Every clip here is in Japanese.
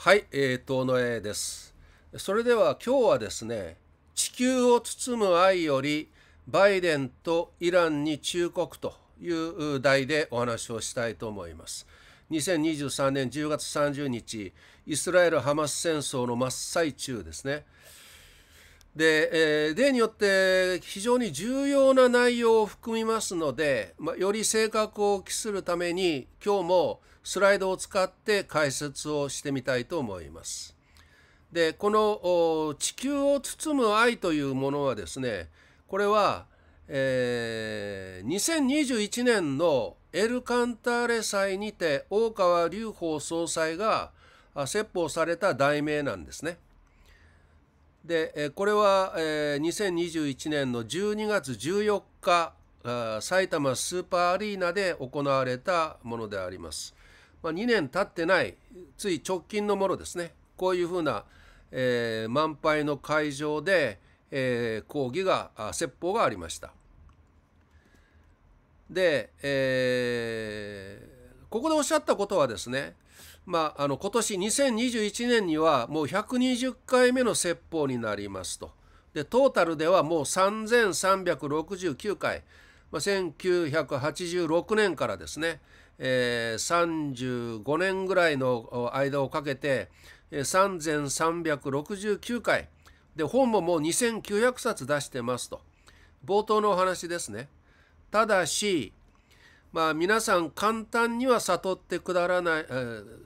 はい、えー、遠野絵です。それでは今日はですね、地球を包む愛よりバイデンとイランに忠告という題でお話をしたいと思います。2023年10月30日、イスラエル・ハマス戦争の真っ最中ですね。で、えー、例によって非常に重要な内容を含みますので、まあ、より正確を期するために今日もスライドを使って解説をしてみたいと思います。でこの「地球を包む愛」というものはですねこれは、えー、2021年のエル・カンターレ祭にて大川隆法総裁が説法された題名なんですね。でこれは、えー、2021年の12月14日埼玉スーパーアリーナで行われたものであります。まあ、2年経ってないつい直近のものですねこういうふうな、えー、満杯の会場で、えー、講義が説法がありました。で、えー、ここでおっしゃったことはですね、まあ、あの今年2021年にはもう120回目の説法になりますと。でトータルではもう3369回、まあ、1986年からですね、えー、35年ぐらいの間をかけて、えー、3369回で本ももう2900冊出してますと冒頭のお話ですねただしまあ皆さん簡単には悟ってくだらない、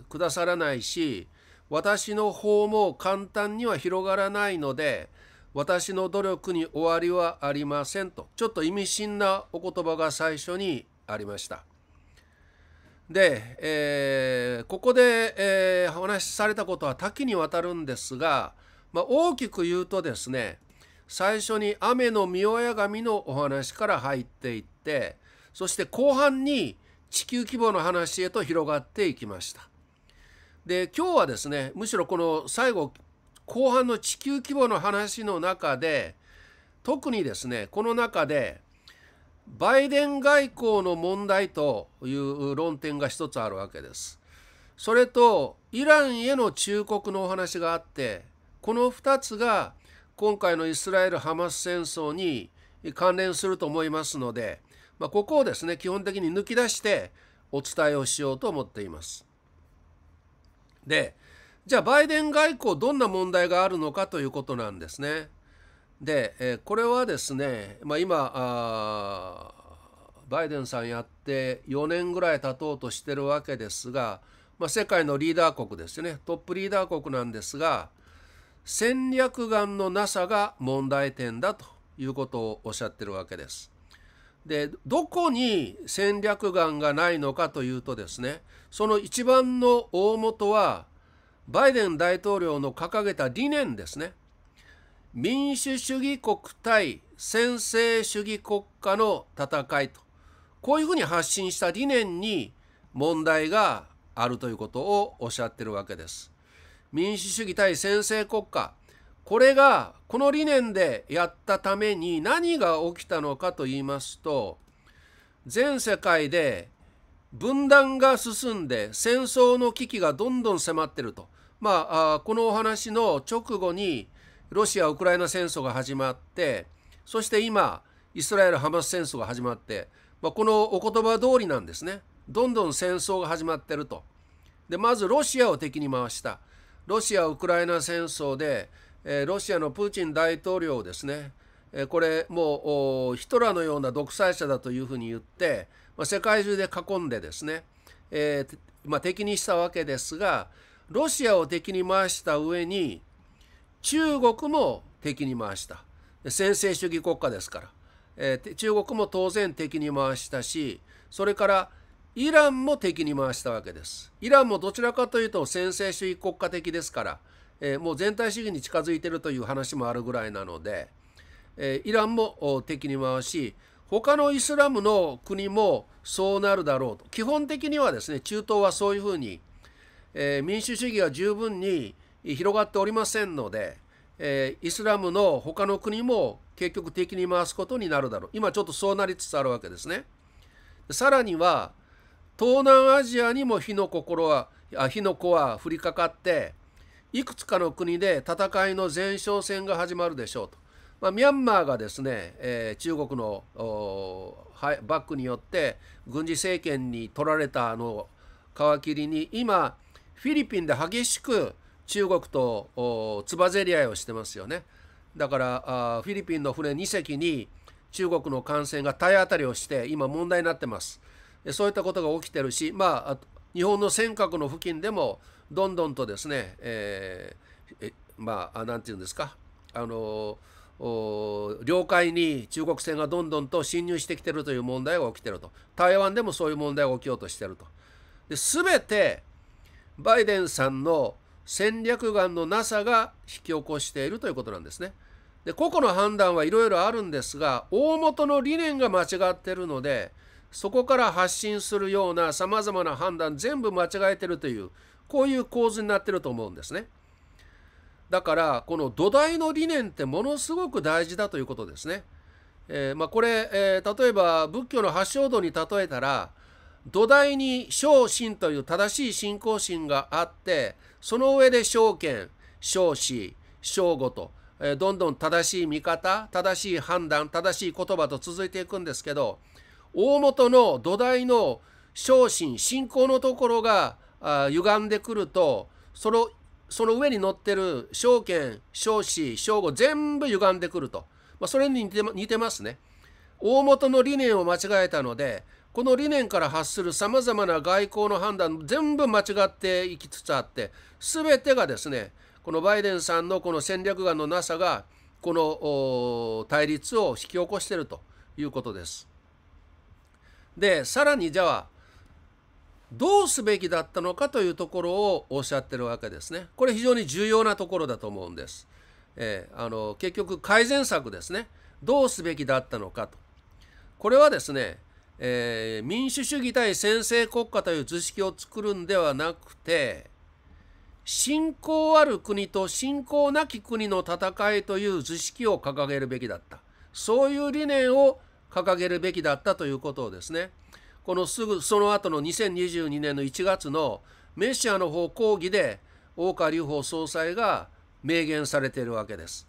くださらないし私の方も簡単には広がらないので私の努力に終わりはありませんとちょっと意味深なお言葉が最初にありました。で、えー、ここで、えー、お話しされたことは多岐にわたるんですが、まあ、大きく言うとですね最初に雨の御親神のお話から入っていってそして後半に地球規模の話へと広がっていきました。で今日はですねむしろこの最後後半の地球規模の話の中で特にですねこの中でバイデン外交の問題という論点が一つあるわけです。それとイランへの忠告のお話があってこの2つが今回のイスラエル・ハマス戦争に関連すると思いますので、まあ、ここをですね基本的に抜き出してお伝えをしようと思っています。でじゃあバイデン外交どんな問題があるのかということなんですね。で、えこれはですね、まあ、今バイデンさんやって4年ぐらい経とうとしてるわけですが、まあ、世界のリーダー国ですよねトップリーダー国なんですが戦略眼のなさが問題点だということをおっしゃってるわけです。でどこに戦略眼がないのかというとですねその一番の大元はバイデン大統領の掲げた理念ですね。民主主義国対専制主義国家の戦いとこういうふうに発信した理念に問題があるということをおっしゃってるわけです。民主主義対専制国家これがこの理念でやったために何が起きたのかと言いますと全世界で分断が進んで戦争の危機がどんどん迫ってるとまあこのお話の直後にロシア・ウクライナ戦争が始まってそして今イスラエル・ハマス戦争が始まって、まあ、このお言葉通りなんですねどんどん戦争が始まってるとでまずロシアを敵に回したロシア・ウクライナ戦争で、えー、ロシアのプーチン大統領をですね、えー、これもうヒトラーのような独裁者だというふうに言って、まあ、世界中で囲んでですね、えー、まあ、敵にしたわけですがロシアを敵に回した上に中国も敵に回した専制主義国家ですから、えー、中国も当然敵に回したしそれからイランも敵に回したわけですイランもどちらかというと専制主義国家的ですから、えー、もう全体主義に近づいてるという話もあるぐらいなので、えー、イランも敵に回し他のイスラムの国もそうなるだろうと基本的にはですね中東はそういうふうに、えー、民主主義が十分に広がっておりませんので、えー、イスラムの他の国も結局敵に回すことになるだろう今ちょっとそうなりつつあるわけですねさらには東南アジアにも火の心は火の粉は降りかかっていくつかの国で戦いの前哨戦が始まるでしょうと、まあ、ミャンマーがですね、えー、中国のバックによって軍事政権に取られたあの皮切りに今フィリピンで激しく中国とつばぜり合いをしてますよね。だからフィリピンの船2隻に中国の艦船が体当たりをして今問題になってます。そういったことが起きてるし、まあ、日本の尖閣の付近でもどんどんとですね、えー、まあ何て言うんですかあの領海に中国船がどんどんと侵入してきてるという問題が起きてると台湾でもそういう問題が起きようとしてるとで全てバイデンさんの戦略眼のなさが引き起こしているということなんですね。で個々の判断はいろいろあるんですが大元の理念が間違ってるのでそこから発信するようなさまざまな判断全部間違えてるというこういう構図になってると思うんですね。だからこの土台の理念ってものすごく大事だということですね。えー、まあ、これ、えー、例えば仏教の発祥度に例えたら土台に正心という正しい信仰心があってその上で証券、証子、証語と、えどんどん正しい見方、正しい判断、正しい言葉と続いていくんですけど、大元の土台の昇進、信仰のところがあ歪んでくると、そのその上に乗ってる証券、証子、証語、全部歪んでくると。まあ、それに似て似てますね。大元の理念を間違えたので、この理念から発するさまざまな外交の判断全部間違っていきつつあって全てがですねこのバイデンさんのこの戦略眼のなさがこの対立を引き起こしているということです。でさらにじゃあどうすべきだったのかというところをおっしゃってるわけですね。これ非常に重要なところだと思うんです。えー、あの結局改善策ですね。どうすべきだったのかと。これはですねえー、民主主義対専制国家という図式を作るんではなくて信仰ある国と信仰なき国の戦いという図式を掲げるべきだったそういう理念を掲げるべきだったということをですねこのすぐその後の2022年の1月のメシアの方講義で大川隆法総裁が明言されているわけです。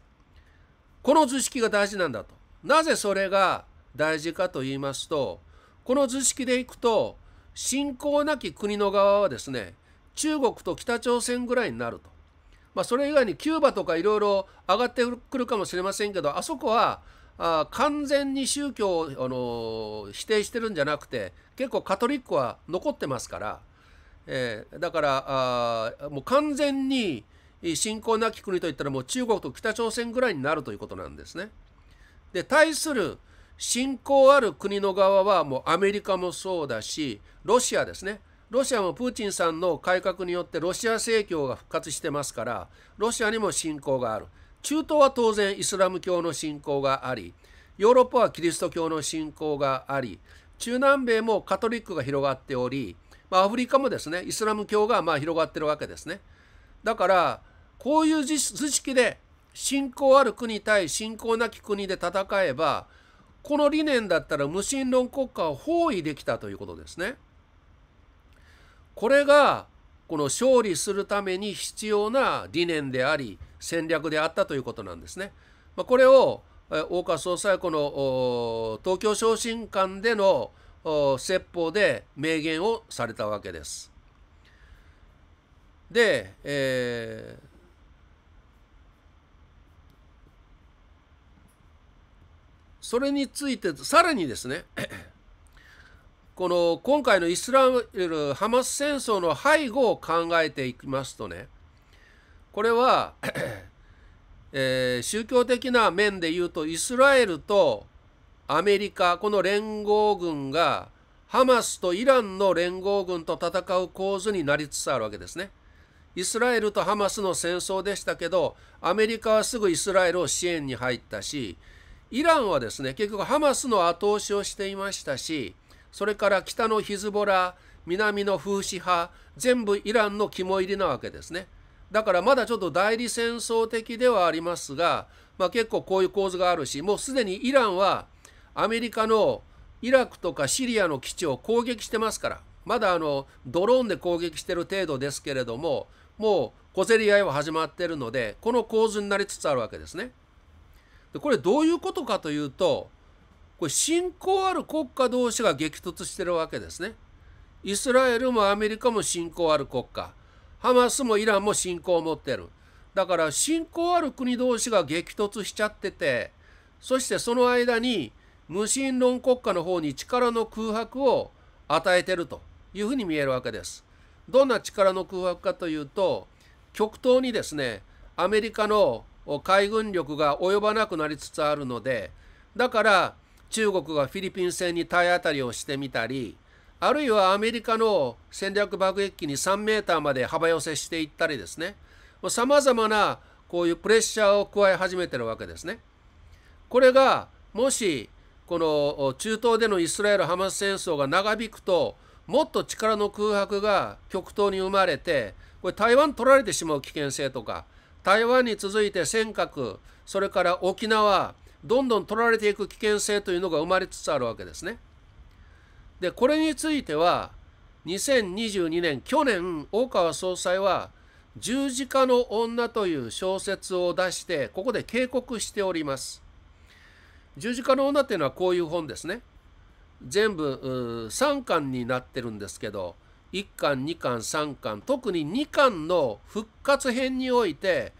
この図式が大事なんだと。なぜそれが大事かと言いますとこの図式でいくと、信仰なき国の側はですね、中国と北朝鮮ぐらいになると。まあ、それ以外にキューバとかいろいろ上がってくるかもしれませんけど、あそこはあ完全に宗教を、あのー、否定してるんじゃなくて、結構カトリックは残ってますから、えー、だからあもう完全に信仰なき国といったらもう中国と北朝鮮ぐらいになるということなんですね。で、対する信仰ある国の側はもうアメリカもそうだしロシアですねロシアもプーチンさんの改革によってロシア正教が復活してますからロシアにも信仰がある中東は当然イスラム教の信仰がありヨーロッパはキリスト教の信仰があり中南米もカトリックが広がっており、まあ、アフリカもですねイスラム教がま広がってるわけですねだからこういう図式で信仰ある国対信仰なき国で戦えばこの理念だったら無神論国家を包囲できたということですね。これがこの勝利するために必要な理念であり戦略であったということなんですね。まこれを大岡総裁この東京昇進館での説法で明言をされたわけです。で、えーそれについてさらにですね この今回のイスラエル・ハマス戦争の背後を考えていきますとねこれは えー、宗教的な面で言うとイスラエルとアメリカこの連合軍がハマスとイランの連合軍と戦う構図になりつつあるわけですね。イスラエルとハマスの戦争でしたけどアメリカはすぐイスラエルを支援に入ったしイランはですね結局ハマスの後押しをしていましたしそれから北のヒズボラ南のフーシ派全部イランの肝入りなわけですねだからまだちょっと代理戦争的ではありますが、まあ、結構こういう構図があるしもうすでにイランはアメリカのイラクとかシリアの基地を攻撃してますからまだあのドローンで攻撃してる程度ですけれどももう小競り合いは始まってるのでこの構図になりつつあるわけですね。でこれどういうことかというとこれ信仰ある国家同士が激突してるわけですね。イスラエルもアメリカも信仰ある国家ハマスもイランも信仰を持ってるだから信仰ある国同士が激突しちゃっててそしてその間に無神論国家の方に力の空白を与えてるというふうに見えるわけです。どんな力の空白かというと極東にですねアメリカの海軍力が及ばなくなりつつあるのでだから中国がフィリピン戦に体当たりをしてみたりあるいはアメリカの戦略爆撃機に3メーターまで幅寄せしていったりですねさまざまなこういうプレッシャーを加え始めてるわけですね。これがもしこの中東でのイスラエル・ハマス戦争が長引くともっと力の空白が極東に生まれてこれ台湾取られてしまう危険性とか台湾に続いて尖閣それから沖縄どんどん取られていく危険性というのが生まれつつあるわけですね。でこれについては2022年去年大川総裁は「十字架の女」という小説を出してここで警告しております。十字架の女っていうのはこういう本ですね。全部3巻になってるんですけど1巻2巻3巻特に2巻の復活編において、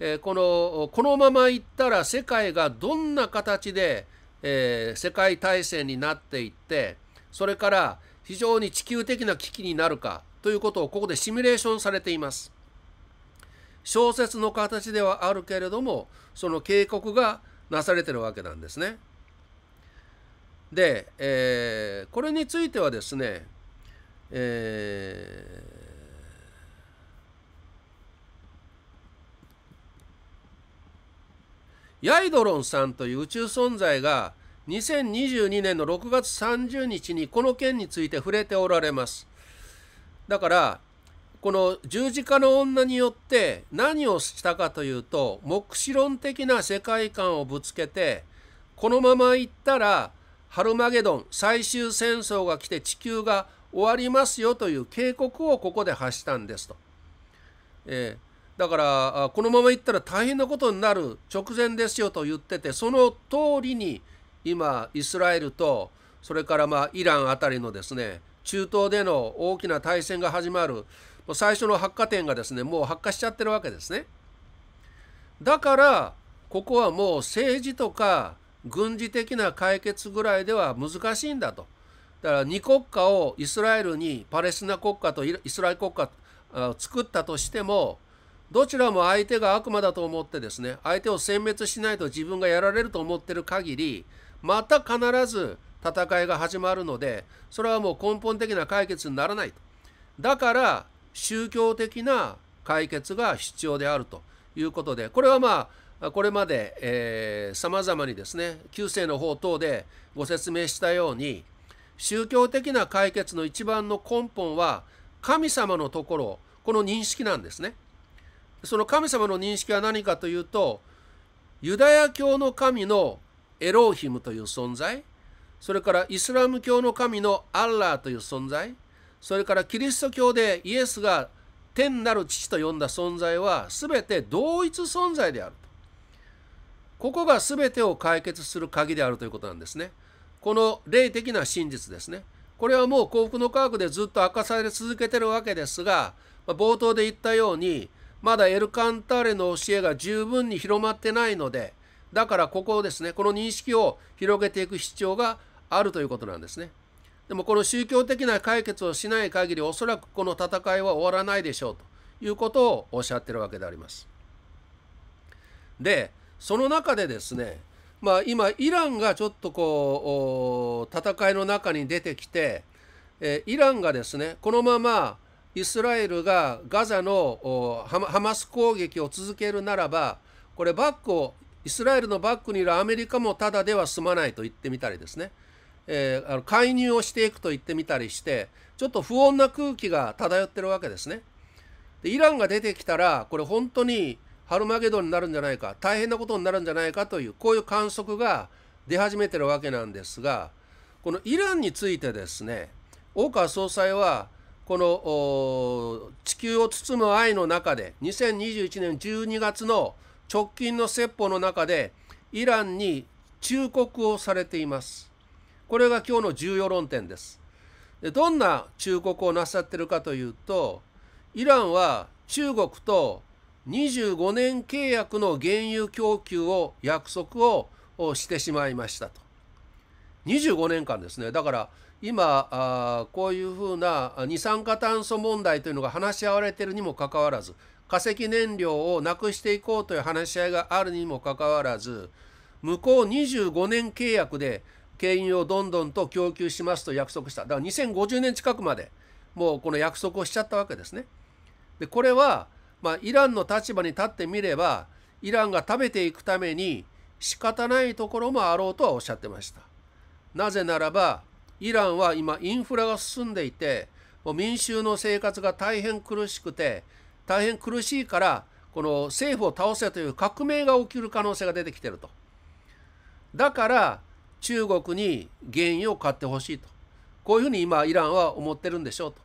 えこのこのままいったら世界がどんな形で、え世界大戦になっていってそれから非常に地球的な危機になるかということをここでシミュレーションされています。小説の形ではあるけれどもその警告がなされてるわけなんですね。で、えー、これについてはですねえー、ヤイドロンさんという宇宙存在が2022年の6月30日にこの件について触れておられます。だからこの十字架の女によって何をしたかというと目視論的な世界観をぶつけてこのままいったらハルマゲドン最終戦争が来て地球が終わりますよという警告をここで発したんですと。えー、だからこのままいったら大変なことになる直前ですよと言っててその通りに今イスラエルとそれからまあイランあたりのですね中東での大きな対戦が始まる最初の発火点がですねもう発火しちゃってるわけですね。だからここはもう政治とか軍事的な解決ぐらいでは難しいんだと。だから2国家をイスラエルにパレスチナ国家とイスラエル国家を作ったとしてもどちらも相手が悪魔だと思ってですね相手を殲滅しないと自分がやられると思ってる限りまた必ず戦いが始まるのでそれはもう根本的な解決にならないとだから宗教的な解決が必要であるということでこれはまあこれまでさまざまにですね旧世の方等でご説明したように宗教的な解決の一番の根本は神様のところこの認識なんですね。その神様の認識は何かというとユダヤ教の神のエローヒムという存在それからイスラム教の神のアッラーという存在それからキリスト教でイエスが天なる父と呼んだ存在は全て同一存在であるとここが全てを解決する鍵であるということなんですね。この霊的な真実ですねこれはもう幸福の科学でずっと明かされ続けてるわけですが、ま冒頭で言ったようにまだエルカンターレの教えが十分に広まってないのでだからここをですねこの認識を広げていく必要があるということなんですね。でもこの宗教的な解決をしない限りおそらくこの戦いは終わらないでしょうということをおっしゃってるわけであります。でその中でですねまあ、今イランがちょっとこう戦いの中に出てきて、えイランがですねこのままイスラエルがガザのハマス攻撃を続けるならばこれバックをイスラエルのバックにいるアメリカもただでは済まないと言ってみたりですね、えー、あの介入をしていくと言ってみたりしてちょっと不穏な空気が漂ってるわけですね。でイランが出てきたらこれ本当にハルマゲドンになるんじゃないか大変なことになるんじゃないかというこういう観測が出始めてるわけなんですがこのイランについてですね大川総裁はこの地球を包む愛の中で2021年12月の直近の説法の中でイランに忠告をされています。これが今日の重要論点です。でどんな忠告をなさってるかというとイランは中国と25年契約の原油供給を約束をしてしまいましたと。25年間ですね。だから今あこういうふうな二酸化炭素問題というのが話し合われているにもかかわらず化石燃料をなくしていこうという話し合いがあるにもかかわらず向こう25年契約で原油をどんどんと供給しますと約束しただから2050年近くまでもうこの約束をしちゃったわけですね。でこれはまあ、イランの立場に立ってみればイランが食べていくために仕方ないところもあろうとはおっしゃってました。なぜならばイランは今インフラが進んでいてもう民衆の生活が大変苦しくて大変苦しいからこの政府を倒せという革命が起きる可能性が出てきてると。だから中国に原油を買ってほしいと。こういうふうに今イランは思ってるんでしょうと。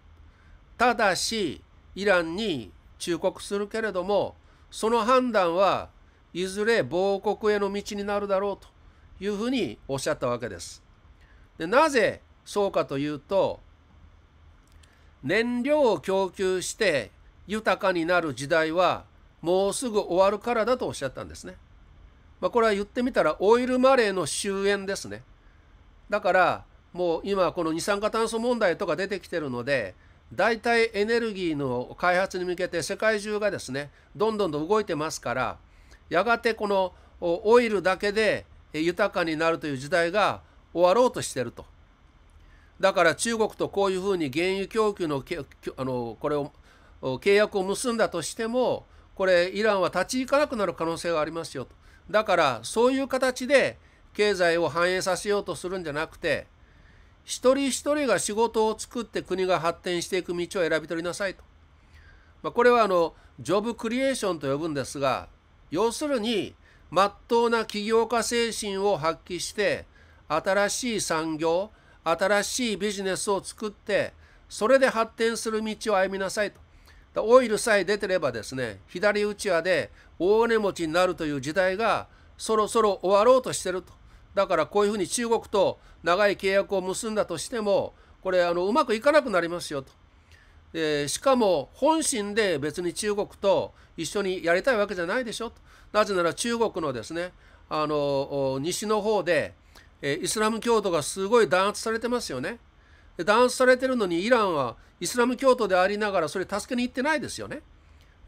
ただしイランに忠告するけれどもその判断はいずれ亡国への道になるだろうというふうにおっしゃったわけです。でなぜそうかというと燃料を供給して豊かになる時代はもうすぐ終わるからだとおっしゃったんですね。まあ、これは言ってみたらオイルマレーの終焉ですね。だからもう今この二酸化炭素問題とか出てきてるので代替エネルギーの開発に向けて世界中がですねどんどんと動いてますからやがてこのオイルだけで豊かになるという時代が終わろうとしてると。だから中国とこういうふうに原油供給のあのこれを契約を結んだとしてもこれイランは立ち行かなくなる可能性がありますよと。だからそういう形で経済を反映させようとするんじゃなくて一人一人が仕事を作って国が発展していく道を選び取りなさいと。まあ、これはあのジョブクリエーションと呼ぶんですが要するにまっとうな起業家精神を発揮して新しい産業新しいビジネスを作ってそれで発展する道を歩みなさいと。オイルさえ出てればですね左打ち輪で大金持ちになるという時代がそろそろ終わろうとしてると。だからこういうふうに中国と長い契約を結んだとしても、これあのうまくいかなくなりますよと。でしかも本心で別に中国と一緒にやりたいわけじゃないでしょと。なぜなら中国のですね、あの西の方で、えイスラム教徒がすごい弾圧されてますよね。で弾圧されてるのにイランはイスラム教徒でありながらそれ助けに行ってないですよね。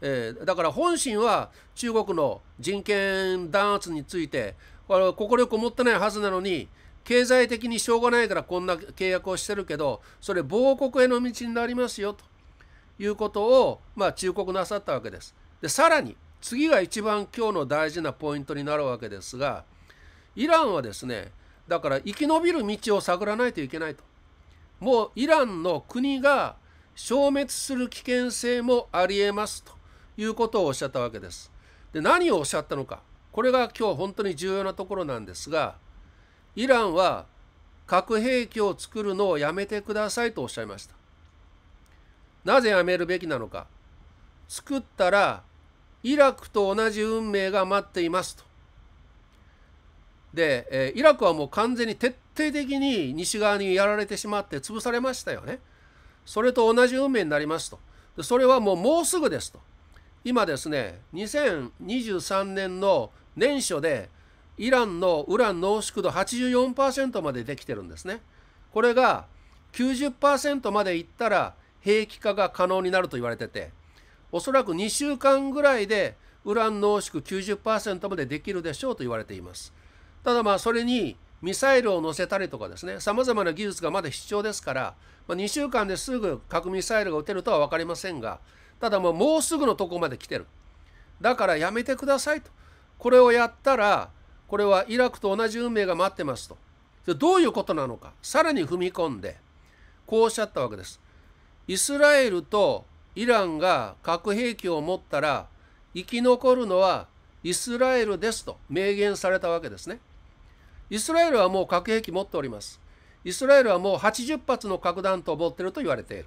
えー、だから本心は中国の人権弾圧についてこれ心よく思ってないはずなのに経済的にしょうがないからこんな契約をしてるけどそれ亡国への道になりますよということを、まあ、忠告なさったわけです。でさらに次が一番今日の大事なポイントになるわけですがイランはですねだから生き延びる道を探らないといけないと。もうイランの国が消滅する危険性もありえますということをおっしゃったわけです。で何をおっしゃったのか。これが今日本当に重要なところなんですがイランは核兵器を作るのをやめてくださいとおっしゃいましたなぜやめるべきなのか作ったらイラクと同じ運命が待っていますとで、えイラクはもう完全に徹底的に西側にやられてしまって潰されましたよねそれと同じ運命になりますとでそれはもうもうすぐですと今ですね2023年の年初でイランのウラン濃縮度84%までできてるんですね。これが90%までいったら兵器化が可能になると言われてておそらく2週間ぐらいでウラン濃縮90%までできるでしょうと言われています。ただまあそれにミサイルを載せたりとかですね、さまざまな技術がまだ必要ですから、まあ、2週間ですぐ核ミサイルが撃てるとは分かりませんが、ただもうもうすぐのとこまで来てる。だからやめてくださいと。これをやったらこれはイラクと同じ運命が待ってますとでどういうことなのかさらに踏み込んでこうおっしゃったわけですイスラエルとイランが核兵器を持ったら生き残るのはイスラエルですと明言されたわけですねイスラエルはもう核兵器持っておりますイスラエルはもう80発の核弾頭を持っていると言われている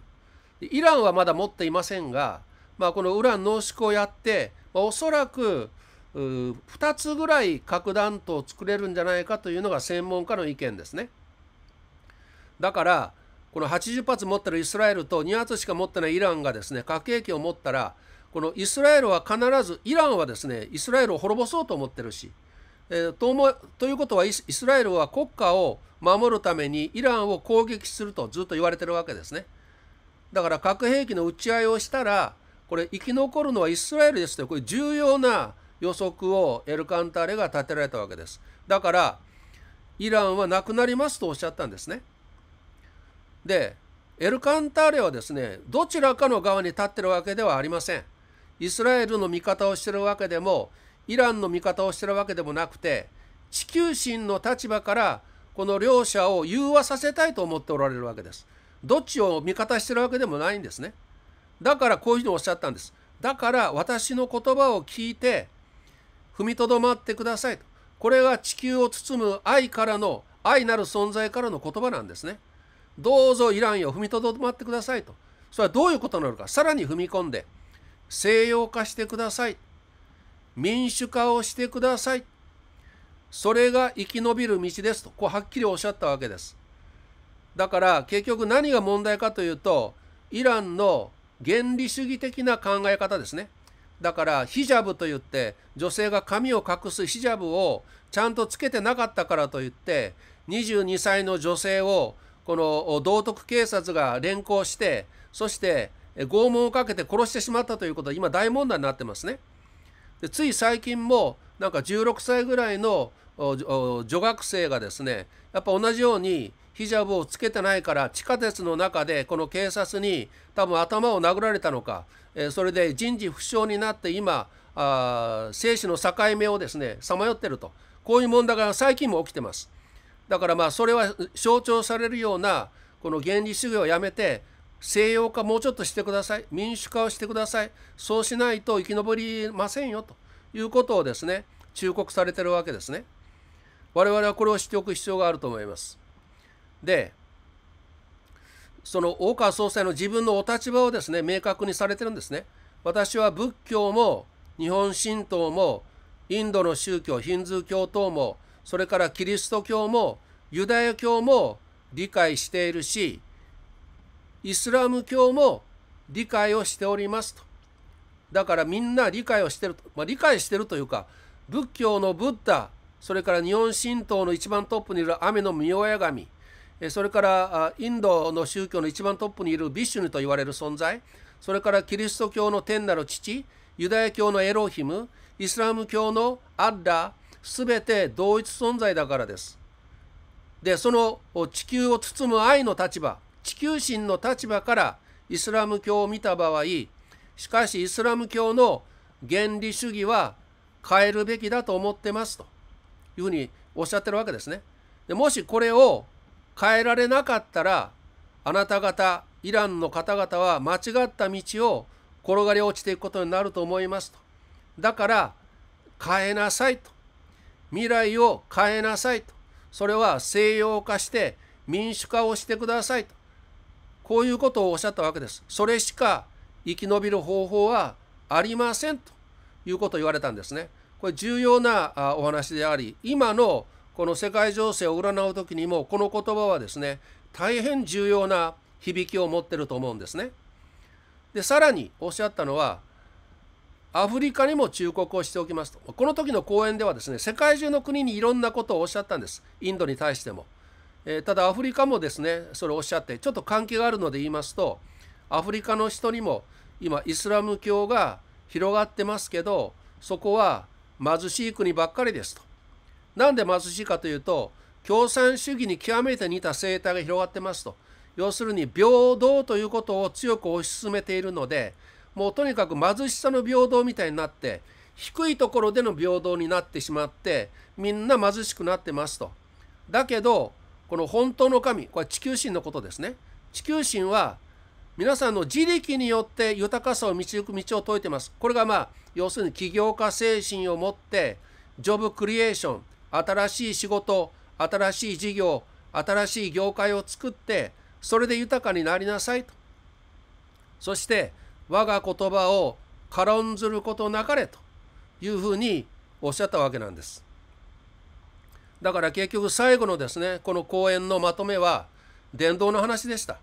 イランはまだ持っていませんが、まあ、このウラン濃縮をやって、まあ、おそらく2つぐらい核弾頭を作れるんじゃないかというのが専門家の意見ですね。だからこの80発持ってるイスラエルと2発しか持ってないイランがですね核兵器を持ったらこのイスラエルは必ずイランはですねイスラエルを滅ぼそうと思ってるし、えー、ともということはイスラエルは国家を守るためにイランを攻撃するとずっと言われてるわけですね。だから核兵器の打ち合いをしたらこれ生き残るのはイスラエルですというこれ重要な予測をエルカンターレが立てられたわけです。だから、イランはなくなりますとおっしゃったんですね。で、エルカンターレはですね、どちらかの側に立ってるわけではありません。イスラエルの味方をしてるわけでも、イランの味方をしてるわけでもなくて、地球神の立場からこの両者を融和させたいと思っておられるわけです。どっちを味方してるわけでもないんですね。だからこういうふうにおっしゃったんです。だから私の言葉を聞いて踏みとどまってくださいとこれが地球を包む愛からの愛なる存在からの言葉なんですねどうぞいらんよ踏みとどまってくださいとそれはどういうことなのかさらに踏み込んで西洋化してください民主化をしてくださいそれが生き延びる道ですとこうはっきりおっしゃったわけですだから結局何が問題かというとイランの原理主義的な考え方ですねだからヒジャブといって女性が髪を隠すヒジャブをちゃんとつけてなかったからといって22歳の女性をこの道徳警察が連行してそして拷問をかけて殺してしまったということは今大問題になってますね。でつい最近もなんか16歳ぐらいの女学生がですねやっぱ同じようにヒジャブをつけてないから地下鉄の中でこの警察に多分頭を殴られたのか、えー、それで人事不詳になって今あ生死の境目をですねさまよってるとこういう問題が最近も起きてますだからまあそれは象徴されるようなこの原理主義をやめて西洋化もうちょっとしてください民主化をしてくださいそうしないと生き延びませんよということをですね忠告されてるわけですね我々はこれを知っておく必要があると思いますでその大川総裁の自分のお立場をですね明確にされてるんですね。私は仏教も日本神道もインドの宗教ヒンズー教等もそれからキリスト教もユダヤ教も理解しているしイスラム教も理解をしておりますと。だからみんな理解をしてると、まあ、理解してるというか仏教のブッダそれから日本神道の一番トップにいる雨の御親神それからインドの宗教の一番トップにいるビッシュヌと言われる存在それからキリスト教の天なる父ユダヤ教のエロヒムイスラム教のアッラすべて同一存在だからです。でその地球を包む愛の立場地球神の立場からイスラム教を見た場合しかしイスラム教の原理主義は変えるべきだと思ってますというふうにおっしゃってるわけですね。でもしこれを変えられなかったらあなた方イランの方々は間違った道を転がり落ちていくことになると思いますと。だから変えなさいと。未来を変えなさいと。それは西洋化して民主化をしてくださいと。こういうことをおっしゃったわけです。それしか生き延びる方法はありませんということを言われたんですね。これ重要なお話であり、今のこの世界情勢を占う時にもこの言葉はですね大変重要な響きを持ってると思うんですね。でさらにおっしゃったのはアフリカにも忠告をしておきますとこの時の講演ではですね世界中の国にいろんなことをおっしゃったんですインドに対しても、えー、ただアフリカもですねそれをおっしゃってちょっと関係があるので言いますとアフリカの人にも今イスラム教が広がってますけどそこは貧しい国ばっかりですとなんで貧しいかというと、共産主義に極めて似た生態が広がってますと。要するに平等ということを強く推し進めているので、もうとにかく貧しさの平等みたいになって、低いところでの平等になってしまって、みんな貧しくなってますと。だけど、この本当の神、これ地球神のことですね。地球神は、皆さんの自力によって豊かさを導く道を説いてます。これがまあ、要するに起業家精神を持って、ジョブクリエーション、新しい仕事新しい事業新しい業界を作ってそれで豊かになりなさいとそして我が言葉を軽んずることなかれというふうにおっしゃったわけなんですだから結局最後のですねこの講演のまとめは伝道の話でした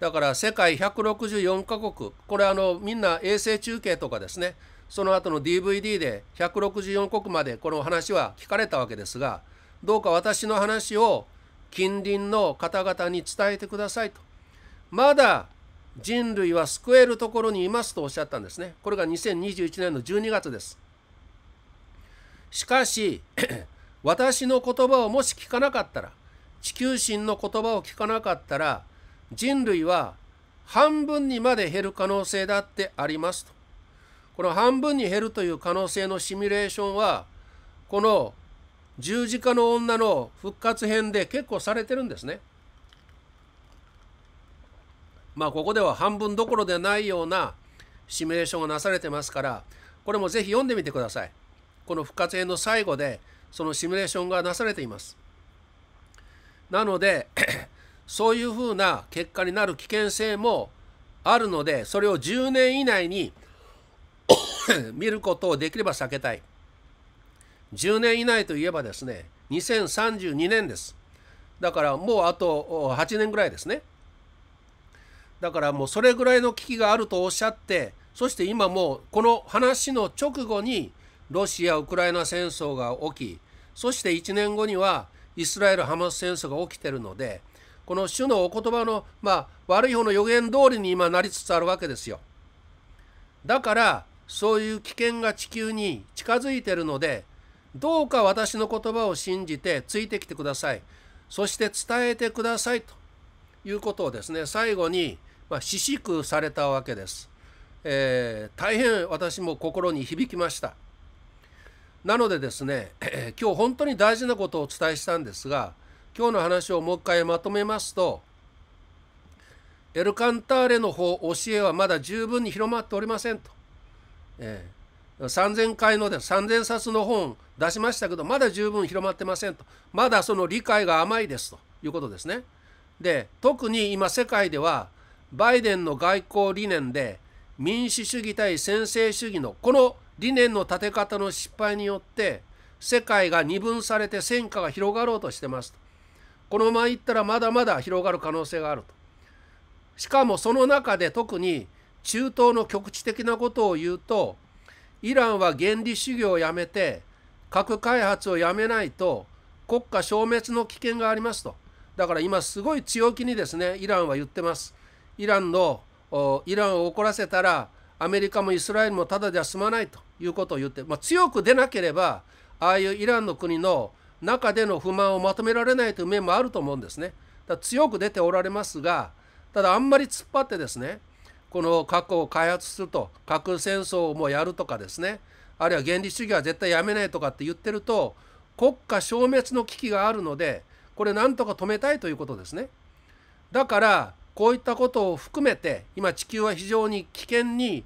だから世界164カ国これあのみんな衛星中継とかですねその後の DVD で164国までこの話は聞かれたわけですがどうか私の話を近隣の方々に伝えてくださいとまだ人類は救えるところにいますとおっしゃったんですねこれが2021年の12月ですしかし 私の言葉をもし聞かなかったら地球神の言葉を聞かなかったら人類は半分にまで減る可能性だってありますとこの半分に減るという可能性のシミュレーションはこの十字架の女の復活編で結構されてるんですね。まあここでは半分どころでないようなシミュレーションがなされてますからこれもぜひ読んでみてください。この復活編の最後でそのシミュレーションがなされています。なので そういうふうな結果になる危険性もあるのでそれを10年以内に 見ることをできれば避けたい。10年以内といえばですね、2032年です。だからもうあと8年ぐらいですね。だからもうそれぐらいの危機があるとおっしゃって、そして今もうこの話の直後にロシア・ウクライナ戦争が起き、そして1年後にはイスラエル・ハマス戦争が起きてるので、この主のお言葉の、まあ、悪い方の予言通りに今なりつつあるわけですよ。だからそういう危険が地球に近づいているのでどうか私の言葉を信じてついてきてくださいそして伝えてくださいということをですね最後に、まあ、四しくされたわけです、えー、大変私も心に響きましたなのでですね、えー、今日本当に大事なことをお伝えしたんですが今日の話をもう一回まとめますとエルカンターレの方教えはまだ十分に広まっておりませんとええ、3,000回ので3,000冊の本出しましたけどまだ十分広まってませんとまだその理解が甘いですということですね。で特に今世界ではバイデンの外交理念で民主主義対専制主義のこの理念の立て方の失敗によって世界が二分されて戦火が広がろうとしてますと。このままいったらまだまだ広がる可能性があると。しかもその中で特に中東の局地的なことを言うとイランは原理主義をやめて核開発をやめないと国家消滅の危険がありますとだから今すごい強気にですねイランは言ってますイランのイランを怒らせたらアメリカもイスラエルもただでは済まないということを言って、まあ、強く出なければああいうイランの国の中での不満をまとめられないという面もあると思うんですね。だ強く出ておられますがただあんまり突っ張ってですねこの核を開発すると核戦争もやるとかですねあるいは原理主義は絶対やめないとかって言ってると国家消滅の危機があるのでこれなんとか止めたいということですね。だからこういったことを含めて今地球は非常に危険に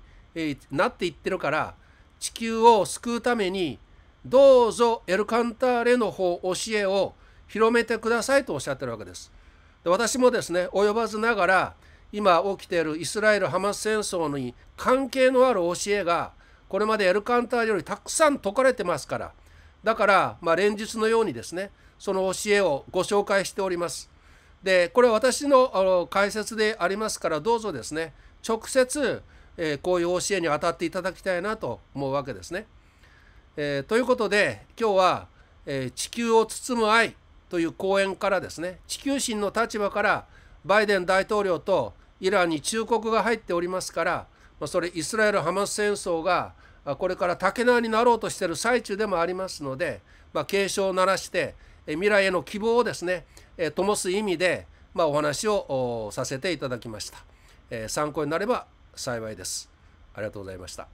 なっていってるから地球を救うためにどうぞエルカンターレの方教えを広めてくださいとおっしゃってるわけです。で私もですね及ばずながら今起きているイスラエル・ハマス戦争に関係のある教えがこれまでエルカンターよりたくさん説かれてますからだから、まあ、連日のようにですねその教えをご紹介しております。でこれは私のあの解説でありますからどうぞですね直接、えー、こういう教えに当たっていただきたいなと思うわけですね。えー、ということで今日は、えー、地球を包む愛」という講演からですね地球神の立場からバイデン大統領とイランに忠告が入っておりますから、まあ、それイスラエル・ハマス戦争がこれから竹縄になろうとしている最中でもありますので、まあ、警鐘を鳴らして未来への希望をですね灯す意味で、まあ、お話をさせていただきました。参考になれば幸いです。ありがとうございました。